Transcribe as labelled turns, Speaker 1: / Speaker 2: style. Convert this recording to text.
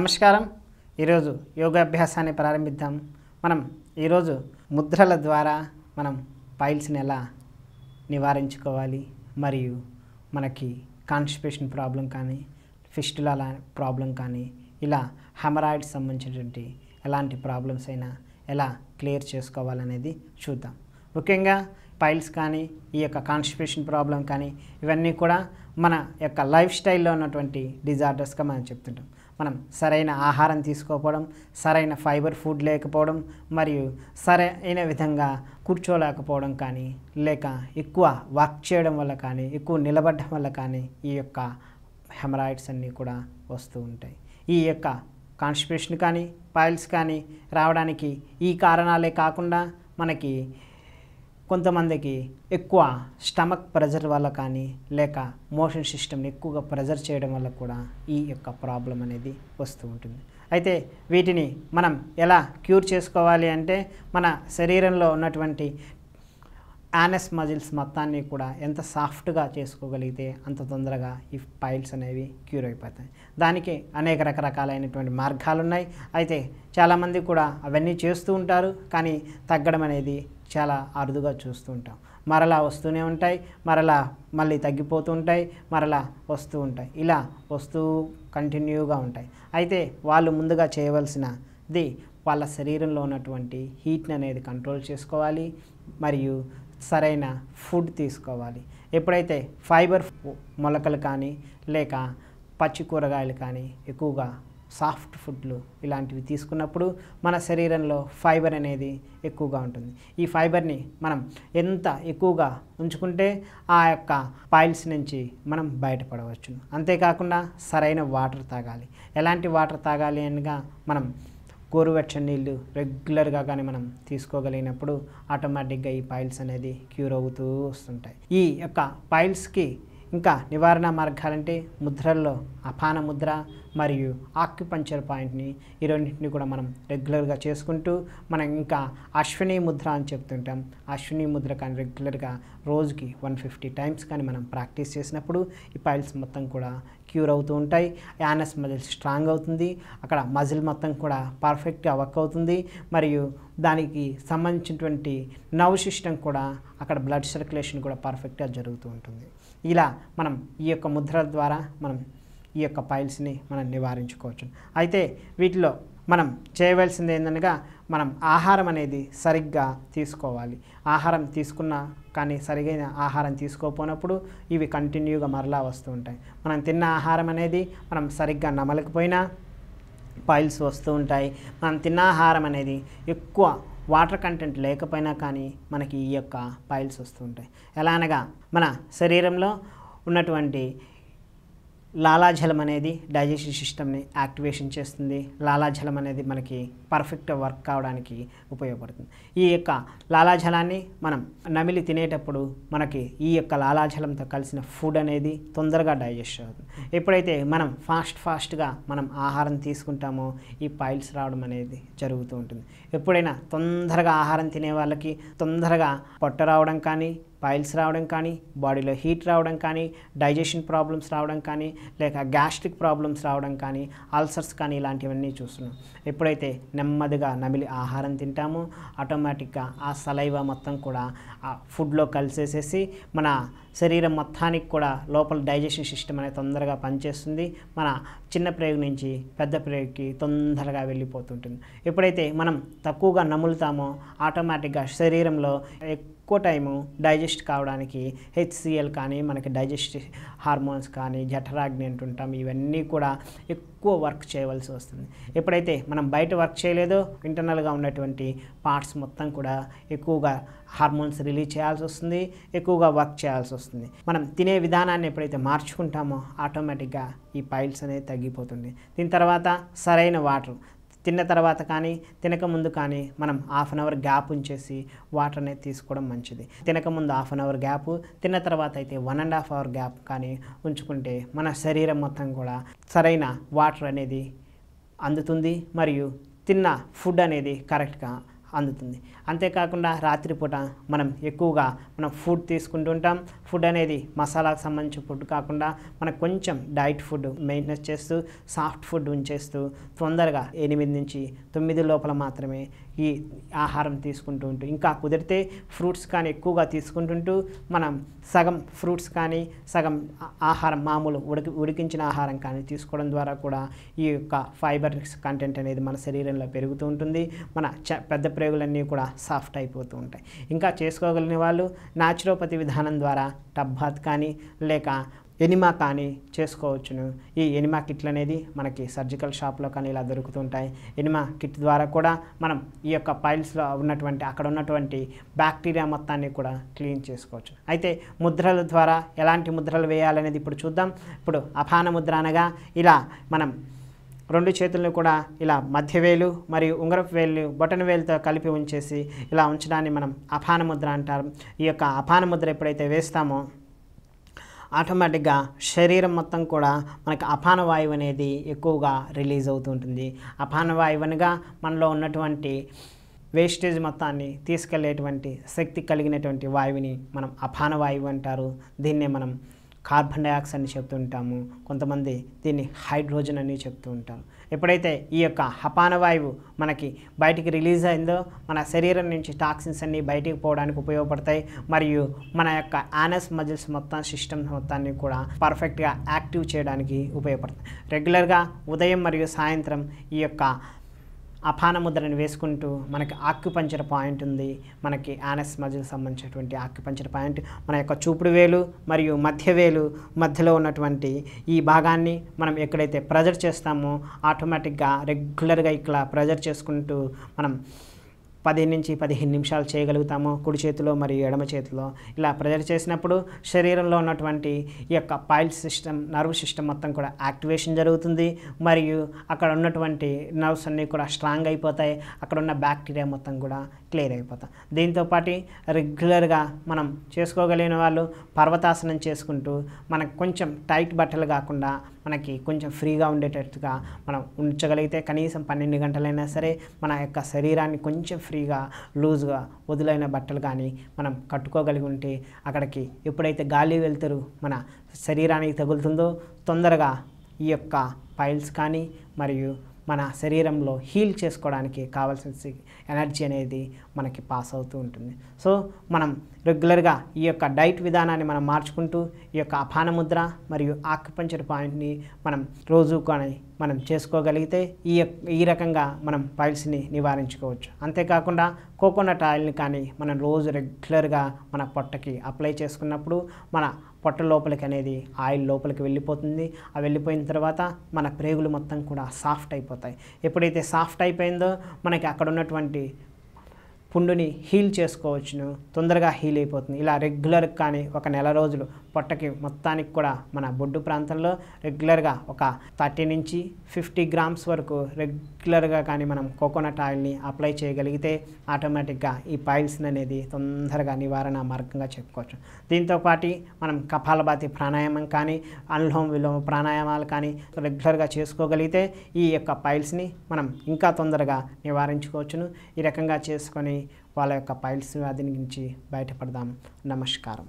Speaker 1: నమస్కారం ఈరోజు యోగాభ్యాసాన్ని ప్రారంభిద్దాం మనం ఈరోజు ముద్రల ద్వారా మనం పైల్స్ని ఎలా నివారించుకోవాలి మరియు మనకి కాన్స్టిపేషన్ ప్రాబ్లం కానీ ఫిస్టుల ప్రాబ్లం కానీ ఇలా హెమరాయిడ్ సంబంధించినటువంటి ఎలాంటి ప్రాబ్లమ్స్ అయినా ఎలా క్లియర్ చేసుకోవాలనేది చూద్దాం ముఖ్యంగా పైల్స్ కానీ ఈ యొక్క కాన్స్టిపేషన్ ప్రాబ్లం కానీ ఇవన్నీ కూడా మన యొక్క లైఫ్ స్టైల్లో ఉన్నటువంటి డిజార్డర్స్గా మనం చెప్తుంటాం మనం సరైన ఆహారం తీసుకోకపోవడం సరైన ఫైబర్ ఫుడ్ లేకపోవడం మరియు సరైన విధంగా కూర్చోలేకపోవడం కానీ లేక ఎక్కువ వాక్ చేయడం వల్ల కానీ ఎక్కువ నిలబడడం వల్ల కానీ ఈ యొక్క హెమరాయిడ్స్ అన్నీ కూడా వస్తూ ఉంటాయి ఈ యొక్క కాన్స్టిపేషన్ కానీ పాయిల్స్ కానీ రావడానికి ఈ కారణాలే కాకుండా మనకి కొంతమందికి ఎక్కువ స్టమక్ ప్రెజర్ వల్ల కానీ లేక మోషన్ సిస్టమ్ని ఎక్కువగా ప్రెజర్ చేయడం వల్ల కూడా ఈ యొక్క ప్రాబ్లం అనేది వస్తూ ఉంటుంది అయితే వీటిని మనం ఎలా క్యూర్ చేసుకోవాలి అంటే మన శరీరంలో ఉన్నటువంటి యానస్ మజిల్స్ మొత్తాన్ని కూడా ఎంత సాఫ్ట్గా చేసుకోగలిగితే అంత తొందరగా ఈ పైల్స్ అనేవి క్యూర్ అయిపోతాయి దానికి అనేక రకరకాలైనటువంటి మార్గాలు ఉన్నాయి అయితే చాలామంది కూడా అవన్నీ చేస్తూ ఉంటారు కానీ తగ్గడం అనేది చాలా అరుదుగా చూస్తూ ఉంటాం మరలా వస్తూనే ఉంటాయి మరలా మళ్ళీ తగ్గిపోతూ ఉంటాయి మరలా వస్తూ ఉంటాయి ఇలా వస్తూ కంటిన్యూగా ఉంటాయి అయితే వాళ్ళు ముందుగా చేయవలసినది వాళ్ళ శరీరంలో ఉన్నటువంటి హీట్ని అనేది కంట్రోల్ చేసుకోవాలి మరియు సరైన ఫుడ్ తీసుకోవాలి ఎప్పుడైతే ఫైబర్ మొలకలు కానీ లేక పచ్చి కూరగాయలు కానీ ఎక్కువగా సాఫ్ట్ ఫుడ్లు ఇలాంటివి తీసుకున్నప్పుడు మన శరీరంలో ఫైబర్ అనేది ఎక్కువగా ఉంటుంది ఈ ఫైబర్ని మనం ఎంత ఎక్కువగా ఉంచుకుంటే ఆ యొక్క పాయిల్స్ నుంచి మనం బయటపడవచ్చు అంతేకాకుండా సరైన వాటర్ తాగాలి ఎలాంటి వాటర్ తాగాలి అనగా మనం గోరువెచ్చని నీళ్ళు రెగ్యులర్గా కానీ మనం తీసుకోగలిగినప్పుడు ఆటోమేటిక్గా ఈ పాయిల్స్ అనేది క్యూర్ అవుతూ వస్తుంటాయి ఈ యొక్క పాయిల్స్కి ఇంకా నివారణ మార్గాలంటే ముద్రల్లో అపాన ముద్ర మరియు ఆక్యుపంచర్ పాయింట్ని ఈ రెండింటిని కూడా మనం రెగ్యులర్గా చేసుకుంటూ మనం ఇంకా అశ్విని ముద్ర అని చెప్తుంటాం అశ్విని ముద్ర కానీ రెగ్యులర్గా రోజుకి వన్ ఫిఫ్టీ టైమ్స్ కానీ మనం ప్రాక్టీస్ చేసినప్పుడు ఈ పైల్స్ మొత్తం కూడా క్యూర్ అవుతూ ఉంటాయి యానస్ మజిల్ స్ట్రాంగ్ అవుతుంది అక్కడ మజిల్ మొత్తం కూడా పర్ఫెక్ట్గా వర్క్ అవుతుంది మరియు దానికి సంబంధించినటువంటి నవ్వు సిస్టమ్ కూడా అక్కడ బ్లడ్ సర్క్యులేషన్ కూడా పర్ఫెక్ట్గా జరుగుతూ ఉంటుంది ఇలా మనం ఈ యొక్క ముద్రల ద్వారా మనం ఈ యొక్క పైల్స్ని మనం నివారించుకోవచ్చు అయితే వీటిలో మనం చేయవలసింది ఏంటనగా మనం ఆహారం అనేది సరిగ్గా తీసుకోవాలి ఆహారం తీసుకున్న కానీ సరిగైన ఆహారం తీసుకోకపోనప్పుడు ఇవి కంటిన్యూగా మరలా వస్తూ ఉంటాయి మనం తిన్న ఆహారం అనేది మనం సరిగ్గా నమలకపోయినా పాయిల్స్ వస్తూ ఉంటాయి మనం తిన్న ఆహారం అనేది ఎక్కువ వాటర్ కంటెంట్ లేకపోయినా కానీ మనకి ఈ యొక్క పాయిల్స్ వస్తూ ఉంటాయి ఎలా అనగా మన శరీరంలో ఉన్నటువంటి లాలాజలం అనేది డైజెషన్ సిస్టమ్ని యాక్టివేషన్ చేస్తుంది లాలాజలం అనేది మనకి పర్ఫెక్ట్ వర్క్ కావడానికి ఉపయోగపడుతుంది ఈ యొక్క లాలాజలాన్ని మనం నమిలి తినేటప్పుడు మనకి ఈ యొక్క లాలాజలంతో కలిసిన ఫుడ్ అనేది తొందరగా డైజెస్ట్ అవుతుంది ఎప్పుడైతే మనం ఫాస్ట్ ఫాస్ట్గా మనం ఆహారం తీసుకుంటామో ఈ పాయిల్స్ రావడం అనేది జరుగుతూ ఉంటుంది ఎప్పుడైనా తొందరగా ఆహారం తినే వాళ్ళకి తొందరగా పొట్ట రావడం కానీ పైల్స్ రావడం కానీ బాడీలో హీట్ రావడం కానీ డైజెషన్ ప్రాబ్లమ్స్ రావడం కానీ లేక గ్యాస్ట్రిక్ ప్రాబ్లమ్స్ రావడం కానీ అల్సర్స్ కానీ ఇలాంటివన్నీ చూస్తున్నాం ఎప్పుడైతే నెమ్మదిగా నమిలి ఆహారం తింటామో ఆటోమేటిక్గా ఆ సలైవ మొత్తం కూడా ఆ ఫుడ్లో కలిసేసేసి మన శరీరం మొత్తానికి కూడా లోపల డైజెషన్ సిస్టమ్ అనేది తొందరగా పనిచేస్తుంది మన చిన్న ప్రేగు నుంచి పెద్ద ప్రయోగ్కి తొందరగా వెళ్ళిపోతుంటుంది ఎప్పుడైతే మనం తక్కువగా నములుతామో ఆటోమేటిక్గా శరీరంలో ఎక్కువ టైము డైజెస్ట్ కావడానికి హెచ్సిఎల్ కానీ మనకి డైజెస్ట్ హార్మోన్స్ కానీ జఠరాగ్ని అంటుంటాం ఇవన్నీ కూడా ఎక్కువ ఎక్కువ వర్క్ చేయవలసి వస్తుంది ఎప్పుడైతే మనం బయట వర్క్ చేయలేదో ఇంటర్నల్గా ఉన్నటువంటి పార్ట్స్ మొత్తం కూడా ఎక్కువగా హార్మోన్స్ రిలీజ్ చేయాల్సి వస్తుంది ఎక్కువగా వర్క్ చేయాల్సి వస్తుంది మనం తినే విధానాన్ని ఎప్పుడైతే మార్చుకుంటామో ఆటోమేటిక్గా ఈ పైల్స్ అనేది తగ్గిపోతుంది దీని తర్వాత సరైన వాటర్ తిన్న తర్వాత కానీ తినకముందు కానీ మనం హాఫ్ అన్ అవర్ గ్యాప్ ఉంచేసి వాటర్ అనేది తీసుకోవడం మంచిది తినకముందు హాఫ్ అన్ అవర్ గ్యాప్ తిన్న తర్వాత అయితే one and half hour gap కానీ ఉంచుకుంటే మన శరీరం మొత్తం కూడా సరైన వాటర్ అనేది అందుతుంది మరియు తిన్న ఫుడ్ అనేది కరెక్ట్గా అందుతుంది అంతేకాకుండా రాత్రిపూట మనం ఎక్కువగా మనం ఫుడ్ తీసుకుంటుంటాం ఫుడ్ అనేది మసాలాకు సంబంధించిన ఫుడ్ కాకుండా మనకు కొంచెం డైట్ ఫుడ్ మెయింటెనెన్స్ చేస్తూ సాఫ్ట్ ఫుడ్ ఉంచేస్తూ తొందరగా ఎనిమిది నుంచి తొమ్మిది లోపల మాత్రమే ఈ ఆహారం తీసుకుంటూ ఉంటూ ఇంకా కుదిరితే ఫ్రూట్స్ కానీ ఎక్కువగా తీసుకుంటుంటూ మనం సగం ఫ్రూట్స్ కానీ సగం ఆహారం మామూలు ఉడికి ఉడికించిన ఆహారం కానీ తీసుకోవడం ద్వారా కూడా ఈ యొక్క ఫైబర్ కంటెంట్ అనేది మన శరీరంలో పెరుగుతూ ఉంటుంది మన చ పెద్ద ప్రేగులన్నీ కూడా సాఫ్ట్ అయిపోతూ ఉంటాయి ఇంకా చేసుకోగలిగిన వాళ్ళు న్యాచురోపతి విధానం ద్వారా టబ్బాత్ కానీ లేక ఎనిమా కానీ చేసుకోవచ్చును ఈ ఎనిమా కిట్లు అనేది మనకి సర్జికల్ షాప్లో కానీ ఇలా దొరుకుతుంటాయి ఎనిమా కిట్ ద్వారా కూడా మనం ఈ యొక్క పైల్స్లో ఉన్నటువంటి అక్కడ ఉన్నటువంటి బ్యాక్టీరియా మొత్తాన్ని కూడా క్లీన్ చేసుకోవచ్చు అయితే ముద్రల ద్వారా ఎలాంటి ముద్రలు వేయాలనేది ఇప్పుడు చూద్దాం ఇప్పుడు అపాన ముద్ర అనగా ఇలా మనం రెండు చేతులను కూడా ఇలా మధ్యవేలు మరియు ఉంగరపు వేలు బొటన వేలుతో కలిపి ఉంచేసి ఇలా ఉంచడాన్ని మనం అపాన ముద్ర అంటారు ఈ యొక్క అపాన ముద్ర ఎప్పుడైతే వేస్తామో ఆటోమేటిక్గా శరీరం మొత్తం కూడా మనకి వాయువు అనేది ఎక్కువగా రిలీజ్ అపాన వాయువు అనగా మనలో ఉన్నటువంటి వేస్టేజ్ మొత్తాన్ని తీసుకెళ్లేటువంటి శక్తి కలిగినటువంటి వాయువుని మనం అపాన వాయువు అంటారు దీన్నే మనం కార్బన్ డైఆక్సైడ్ అని చెప్తూ ఉంటాము కొంతమంది దీన్ని హైడ్రోజన్ అని చెప్తూ ఉంటారు ఎప్పుడైతే ఈ యొక్క వాయువు మనకి బయటికి రిలీజ్ అయిందో మన శరీరం నుంచి టాక్సిన్స్ అన్నీ బయటికి పోవడానికి ఉపయోగపడతాయి మరియు మన యొక్క యానస్ మజిల్స్ మొత్తం సిస్టమ్ మొత్తాన్ని కూడా పర్ఫెక్ట్గా యాక్టివ్ చేయడానికి ఉపయోగపడతాయి రెగ్యులర్గా ఉదయం మరియు సాయంత్రం ఈ యొక్క అపాన ముద్రని వేసుకుంటూ మనకి ఆక్యుపంచర్ పాయింట్ ఉంది మనకి ఆనస్ మజిల్ సంబంధించినటువంటి ఆక్యుపంచర్ పాయింట్ మన యొక్క చూపుడు వేలు మరియు మధ్య వేలు మధ్యలో ఉన్నటువంటి ఈ భాగాన్ని మనం ఎక్కడైతే ప్రెజర్ చేస్తామో ఆటోమేటిక్గా రెగ్యులర్గా ఇక్కడ ప్రెజర్ చేసుకుంటూ మనం పదిహేను నుంచి పదిహేను నిమిషాలు చేయగలుగుతాము కుడి చేతిలో మరియు ఎడమ చేతిలో ఇలా ప్రజలు చేసినప్పుడు శరీరంలో ఉన్నటువంటి ఈ యొక్క పాయిల్ సిస్టమ్ నర్వ్ సిస్టమ్ మొత్తం కూడా యాక్టివేషన్ జరుగుతుంది మరియు అక్కడ ఉన్నటువంటి నర్వ్స్ అన్నీ కూడా స్ట్రాంగ్ అయిపోతాయి అక్కడ ఉన్న బ్యాక్టీరియా మొత్తం కూడా క్లియర్ అయిపోతాయి దీంతోపాటు రెగ్యులర్గా మనం చేసుకోగలిగిన వాళ్ళు పర్వతాసనం చేసుకుంటూ మనకు కొంచెం టైట్ బట్టలు కాకుండా మనకి కొంచెం ఫ్రీగా ఉండేటట్టుగా మనం ఉంచగలిగితే కనీసం పన్నెండు గంటలైనా సరే మన యొక్క శరీరాన్ని కొంచెం ఫ్రీగా లూజ్గా వదులైన బట్టలు కానీ మనం కట్టుకోగలిగి ఉంటే అక్కడికి ఎప్పుడైతే గాలి వెళ్తారు మన శరీరానికి తగులుతుందో తొందరగా ఈ యొక్క పైల్స్ కానీ మరియు మన శరీరంలో హీల్ చేసుకోవడానికి కావాల్సిన ఎనర్జీ అనేది మనకి పాస్ అవుతూ ఉంటుంది సో మనం రెగ్యులర్గా ఈ యొక్క డైట్ విధానాన్ని మనం మార్చుకుంటూ ఈ యొక్క అపాన ముద్ర మరియు ఆక్యుపంచర్ పాయింట్ని మనం రోజు కానీ మనం చేసుకోగలిగితే ఈ ఈ రకంగా మనం పైల్స్ని నివారించుకోవచ్చు అంతేకాకుండా కోకోనట్ ఆయిల్ని కానీ మనం రోజు రెగ్యులర్గా మన పొట్టకి అప్లై చేసుకున్నప్పుడు మన పొట్ట లోపలికి అనేది ఆయిల్ లోపలికి వెళ్ళిపోతుంది ఆ వెళ్ళిపోయిన తర్వాత మన ప్రేగులు మొత్తం కూడా సాఫ్ట్ అయిపోతాయి ఎప్పుడైతే సాఫ్ట్ అయిపోయిందో మనకి అక్కడ ఉన్నటువంటి పుండుని హీల్ చేసుకోవచ్చును తొందరగా హీల్ అయిపోతుంది ఇలా రెగ్యులర్ కానీ ఒక నెల రోజులు పొట్టకి మొత్తానికి కూడా మన బొడ్డు ప్రాంతంలో రెగ్యులర్గా ఒక థర్టీ నుంచి ఫిఫ్టీ గ్రామ్స్ వరకు రెగ్యులర్గా కానీ మనం కోకోనట్ ఆయిల్ని అప్లై చేయగలిగితే ఆటోమేటిక్గా ఈ పైల్స్ అనేది తొందరగా నివారణ మార్గంగా చెప్పుకోవచ్చు దీంతోపాటు మనం కపాలబాతి ప్రాణాయామం కానీ అనులోమ విలోమ ప్రాణాయామాలు కానీ రెగ్యులర్గా చేసుకోగలిగితే ఈ యొక్క పైల్స్ని మనం ఇంకా తొందరగా నివారించుకోవచ్చును ఈ రకంగా చేసుకొని వాళ్ళ యొక్క పైల్స్ వ్యాధి నుంచి బయటపడదాం నమస్కారం